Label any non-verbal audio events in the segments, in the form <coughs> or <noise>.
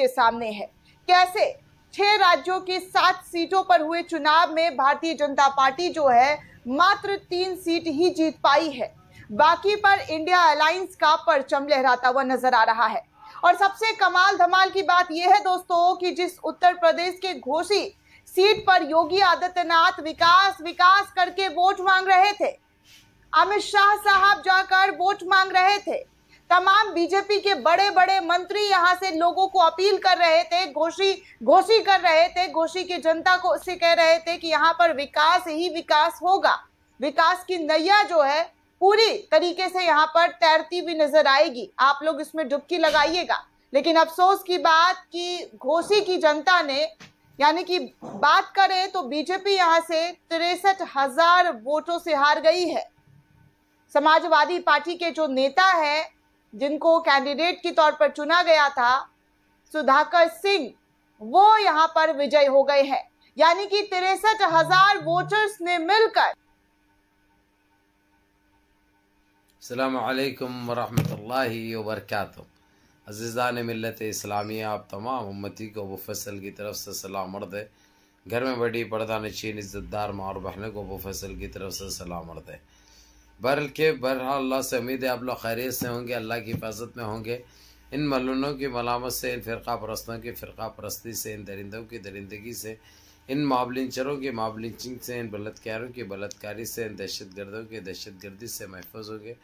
के सामने है कैसे छह राज्यों की सात सीटों पर हुए चुनाव में भारतीय जनता पार्टी जो है मात्र तीन सीट ही जीत पाई है बाकी पर इंडिया अलायंस का परचम लहराता हुआ नजर आ रहा है और सबसे कमाल धमाल की बात यह है दोस्तों कि जिस उत्तर प्रदेश के घोषी सीट पर योगी आदित्यनाथ विकास विकास करके वोट मांग रहे थे अमित शाह साहब जाकर वोट मांग रहे थे तमाम बीजेपी के बड़े बड़े मंत्री यहाँ से लोगों को अपील कर रहे थे घोषी घोषी कर रहे थे घोषी की जनता को उससे कह रहे थे कि यहाँ पर विकास ही विकास होगा विकास की नैया जो है पूरी तरीके से यहाँ पर तैरती हुई नजर आएगी आप लोग इसमें डुबकी लगाइएगा लेकिन अफसोस की बात कि घोसी की जनता ने यानी कि बात करें तो बीजेपी यहाँ से तिरसठ हजार वोटों से हार गई है समाजवादी पार्टी के जो नेता हैं जिनको कैंडिडेट के तौर पर चुना गया था सुधाकर सिंह वो यहाँ पर विजय हो गए हैं यानी कि तिरसठ हजार वोटर्स ने मिलकर अल्लाम वरहमल वरक अज़ीज़ान मिलत इस्लामी आप तमाम उम्मती को फैसल की तरफ से सलाम मर दे घर में बड़ी पर्दा नशीन इज़्ज़तदार माँ और बहनों को मुफसल की तरफ से सलाम मर दे बल्कि के बहरहाल अल्लाह से उम्मीद है आप लोग खैरियत से होंगे अल्लाह की हिफाजत में होंगे इन मलूनों की मलामत से इन फ़िरका परस्तों की फ़िरका परस्ती से इन दरिंदों की दरिंदगी से इन माबलिंचरों की माबलिंचिंग से इन बलतकारों की बलतकारी से इन दहशत गर्दों की दहशत गर्दी से महफूज होंगे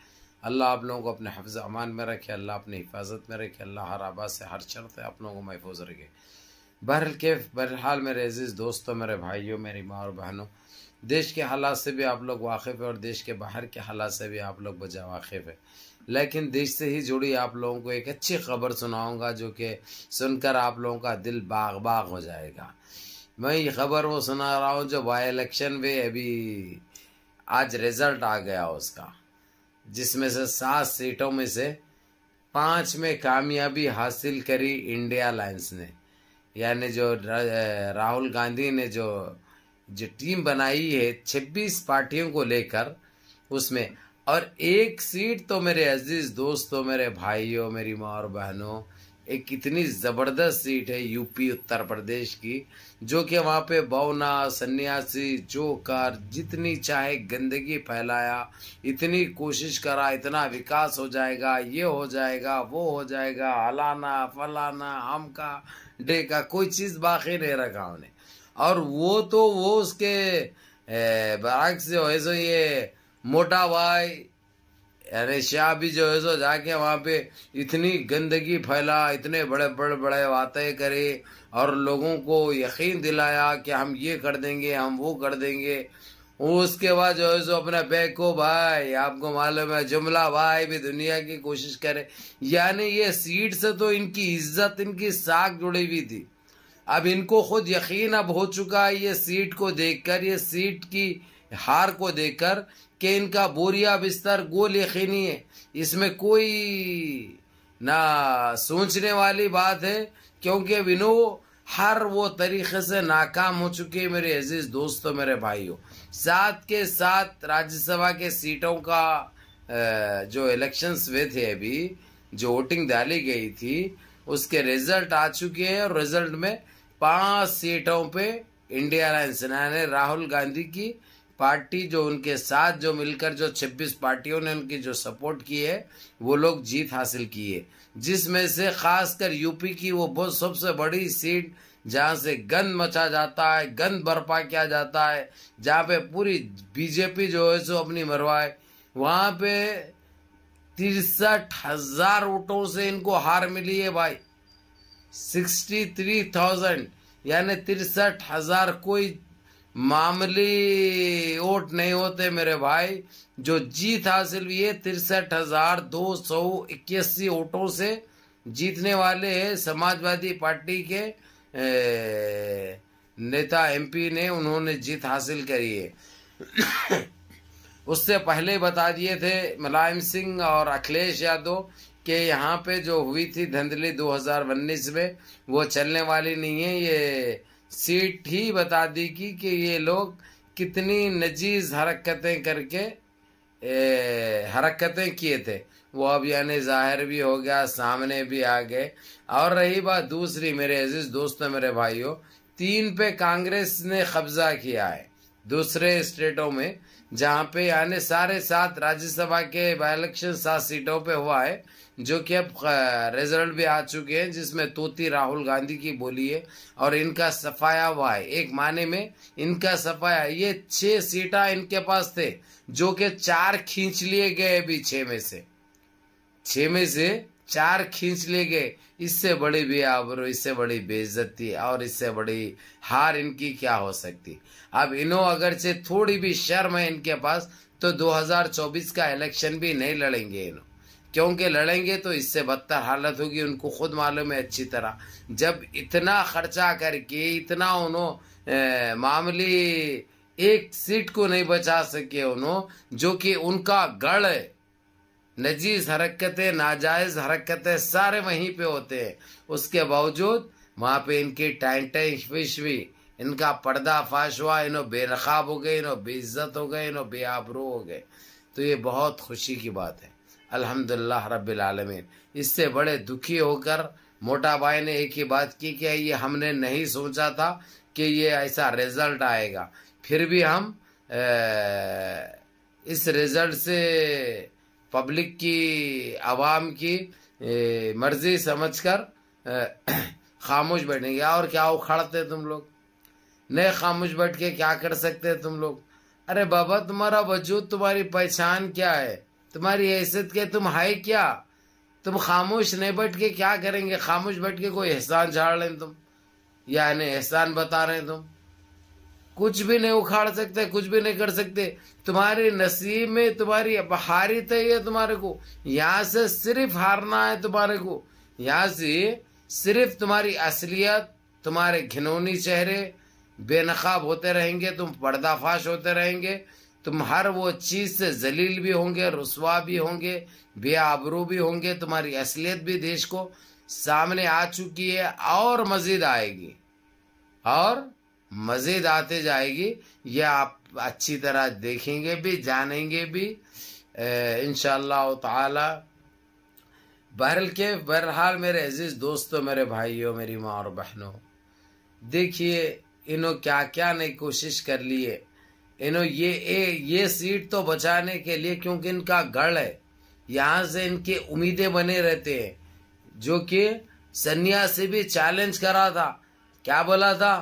अल्लाह आप लोगों को अपने हफ्ज़ अमान में रखे अल्लाह अपनी हिफाजत में रखे अल्लाह हर आबाद से हर शर्त आप लोगों को महफूज रखे बहर के बहरहाल मेरे अजीज़ दोस्तों मेरे भाइयों मेरी माँ और बहनों देश के हालात से भी आप लोग वाकिफ़ है और देश के बाहर के हालात से भी आप लोग बजा वाकिफ़ है लेकिन देश से ही जुड़ी आप लोगों को एक अच्छी खबर सुनाऊंगा जो कि सुनकर आप लोगों का दिल बाग बाग हो जाएगा मैं ये खबर वो सुना रहा हूँ जो बाई इलेक्शन में अभी आज रिजल्ट आ गया उसका जिसमें से सात सीटों में से पांच में कामयाबी हासिल करी इंडिया लाइन्स ने यानी जो राहुल गांधी ने जो जो टीम बनाई है छब्बीस पार्टियों को लेकर उसमें और एक सीट तो मेरे अजीज दोस्तों मेरे भाइयों मेरी माँ और बहनों एक कितनी ज़बरदस्त सीट है यूपी उत्तर प्रदेश की जो कि वहाँ पे बौना सन्यासी जोकर जितनी चाहे गंदगी फैलाया इतनी कोशिश करा इतना विकास हो जाएगा ये हो जाएगा वो हो जाएगा हलाना फलाना हम का डे का कोई चीज़ बाकी नहीं रखा उन्हें और वो तो वो उसके से जो है सो ये मोटा भाई अरे शाह भी जो है सो जाके वहाँ पे इतनी गंदगी फैला इतने बड़े बड़े बड़े वातें करे और लोगों को यकीन दिलाया कि हम ये कर देंगे हम वो कर देंगे उसके बाद जो है सो बैग बैको भाई आपको मालूम है जुमला भाई भी दुनिया की कोशिश करे यानी ये सीट से तो इनकी इज्जत इनकी साख जुड़ी हुई थी अब इनको खुद यकीन अब हो चुका है ये सीट को देखकर ये सीट की हार को देखकर कि इनका बोरिया बिस्तर गोल यकीनी है इसमें कोई ना सोचने वाली बात है क्योंकि विनो हर वो तरीके से नाकाम हो चुके मेरे अजीज दोस्तों मेरे भाइयों साथ के साथ राज्यसभा के सीटों का जो इलेक्शंस हुए थे अभी जो वोटिंग डाली गई थी उसके रिजल्ट आ चुके हैं और रिजल्ट में पांच सीटों पे इंडिया अलायंस ने राहुल गांधी की पार्टी जो उनके साथ जो मिलकर जो 26 पार्टियों ने उनकी जो सपोर्ट की है वो लोग जीत हासिल की है जिसमें से खासकर यूपी की वो बहुत सबसे बड़ी सीट जहाँ से गंद मचा जाता है गंद बर्पा किया जाता है जहाँ पे पूरी बीजेपी जो है सो अपनी मरवाए वहाँ पे तिरसठ हजार वोटों से इनको हार मिली है भाई 63,000 यानी तिरसठ हजार कोई मामली वोट नहीं होते मेरे भाई जो जीत हासिल हुई है तिरसठ हजार दो सौ इक्यासी वोटों से जीतने वाले है समाजवादी पार्टी के नेता एमपी ने उन्होंने जीत हासिल करी है <coughs> उससे पहले बता दिए थे मुलायम सिंह और अखिलेश यादव कि यहाँ पे जो हुई थी धंधली 2019 में वो चलने वाली नहीं है ये सीट ही बता देगी कि ये लोग कितनी नजीज हरकतें करके ए, हरकतें किए थे वो अब यानी जाहिर भी हो गया सामने भी आ गए और रही बात दूसरी मेरे अजीज दोस्तों मेरे भाइयों तीन पे कांग्रेस ने कब्जा किया है दूसरे स्टेटों में जहाँ पे यानी सारे सात राज्यसभा के बाई इलेक्शन सात सीटों पे हुआ है जो कि अब रिजल्ट भी आ चुके हैं जिसमें तोती राहुल गांधी की बोली है और इनका सफाया हुआ है एक माने में इनका सफाया ये छह सीटा इनके पास थे जो कि चार खींच लिए गए अभी छह में से छह में से चार खींच लिए गए इससे बड़ी बेआबरू इससे बड़ी बेइज्जती और इससे बड़ी हार इनकी क्या हो सकती अब इनो अगर से थोड़ी भी शर्म है इनके पास तो 2024 का इलेक्शन भी नहीं लड़ेंगे इन्हों क्योंकि लड़ेंगे तो इससे बदतर हालत होगी उनको खुद मालूम है अच्छी तरह जब इतना खर्चा करके इतना उन्होंने मामले एक सीट को नहीं बचा सके उन्होंने जो कि उनका गढ़ है नजीज हरकतें नाजायज़ हरकतें सारे वहीं पे होते हैं उसके बावजूद वहाँ पे इनकी टाइम फिश भी इनका पर्दा फाश हुआ इन्हों बेरखाब हो गए इन्हों बेइज्जत हो गए इन्हों बेआबरू हो गए तो ये बहुत खुशी की बात है अल्हम्दुलिल्लाह रब्बिल आलमीन इससे बड़े दुखी होकर मोटा भाई ने एक ही बात की कि ये हमने नहीं सोचा था कि ये ऐसा रिजल्ट आएगा फिर भी हम इस रिजल्ट से पब्लिक की आवाम की मर्जी समझकर <clears throat> खामोश बैठेंगे और क्या उखाड़ते तुम लोग नहीं खामोश बैठ के क्या कर सकते तुम लोग अरे बाबा तुम्हारा वजूद तुम्हारी पहचान क्या है तुम्हारी हैसियत के तुम हाय क्या तुम खामोश नहीं बैठ के क्या करेंगे खामोश बैठ के कोई एहसान झाड़ लें तुम या एहसान बता रहे तुम कुछ भी नहीं उखाड़ सकते कुछ भी नहीं कर सकते तुम्हारे नसीब में तुम्हारी हारित तो है तुम्हारे को यहाँ से सिर्फ हारना है तुम्हारे को यहाँ से सिर्फ तुम्हारी असलियत तुम्हारे घिनौनी चेहरे बेनकाब होते रहेंगे तुम पर्दाफाश होते रहेंगे तुम हर वो चीज से जलील भी होंगे रसवा भी होंगे बेआबरू भी होंगे तुम्हारी असलियत भी देश को सामने आ चुकी है और मजीद आएगी और मजीद आते जाएगी ये आप अच्छी तरह देखेंगे भी जानेंगे भी इनशाला ताला बहरल के बहरहाल मेरे अजीज़ दोस्तों मेरे भाइयों मेरी माँ और बहनों देखिए इन्हों क्या क्या नहीं कोशिश कर ली है इन ये ए, ये सीट तो बचाने के लिए क्योंकि इनका गढ़ है यहाँ से इनके उम्मीदें बने रहते हैं जो कि सन्या से भी चैलेंज करा था क्या बोला था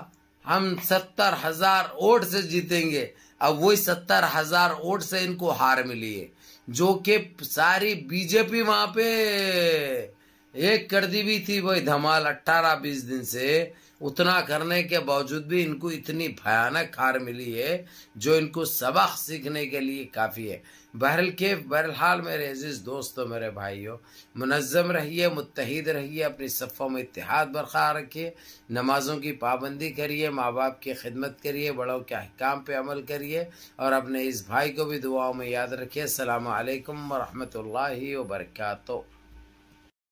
हम सत्तर हजार वोट से जीतेंगे अब वही सत्तर हजार वोट से इनको हार मिली है जो कि सारी बीजेपी वहां पे एक कर दी भी थी भाई धमाल अट्ठारह बीस दिन से उतना करने के बावजूद भी इनको इतनी भयानक हार मिली है जो इनको सबक सीखने के लिए काफ़ी है बहरल के बहरहाल मेरे अजीज़ दोस्तों मेरे भाइयों मुनज़म रहिए मुतहद रहिए अपनी सफ़ों में इतिहाद बरकरार रखिए नमाज़ों की पाबंदी करिए माँ बाप की खिदमत करिए बड़ों के अहकाम पर अमल करिए और अपने इस भाई को भी दुआओं में याद रखिए अल्लाम वरहमल वर्का